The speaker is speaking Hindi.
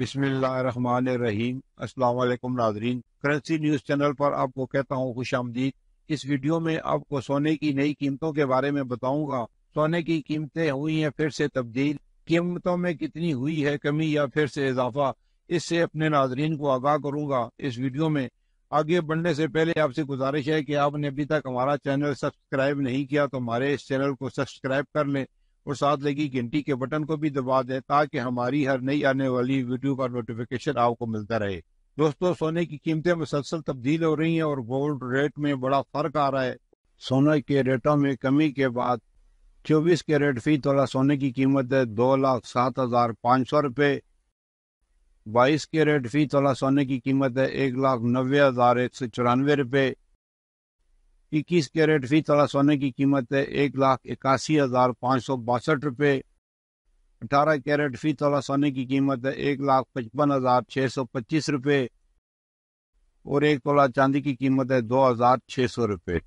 बिस्मिल्लाहिर्रहमानिर्रहीम अस्सलाम वालेकुम नाजरीन करेंसी न्यूज चैनल पर आपको कहता हूँ खुश आमदीद इस वीडियो में आपको सोने की नई कीमतों के बारे में बताऊंगा सोने की कीमतें हुई हैं फिर से तब्दील कीमतों में कितनी हुई है कमी या फिर से इजाफा इससे अपने नाजरीन को आगाह करूंगा इस वीडियो में आगे बढ़ने से पहले आपसे गुजारिश है कि आपने अभी तक हमारा चैनल सब्सक्राइब नहीं किया तो हमारे इस चैनल को सब्सक्राइब कर लें और साथ लगी घंटी के बटन को भी दबा दें ताकि हमारी हर नई आने वाली वीडियो का नोटिफिकेशन आपको मिलता रहे दोस्तों सोने की कीमतें मुसलसल तब्दील हो रही हैं और गोल्ड रेट में बड़ा फर्क आ रहा है सोने के रेटों में कमी के बाद चौबीस के रेट फी तोला सोने की कीमत है दो लाख सात हजार पाँच सौ रुपये बाईस के रेट फी तोला सोने की कीमत है एक लाख नब्बे हजार एक सौ चौरानवे रुपये इक्कीस कैरेट फी तला सोने की कीमत है एक लाख इक्यासी हज़ार पाँच सौ बासठ रुपये अठारह कैरेट फी तला सोने की कीमत है एक लाख पचपन हज़ार छः सौ पच्चीस रुपये और एक तोला चांदी की कीमत है दो हज़ार छः सौ रुपये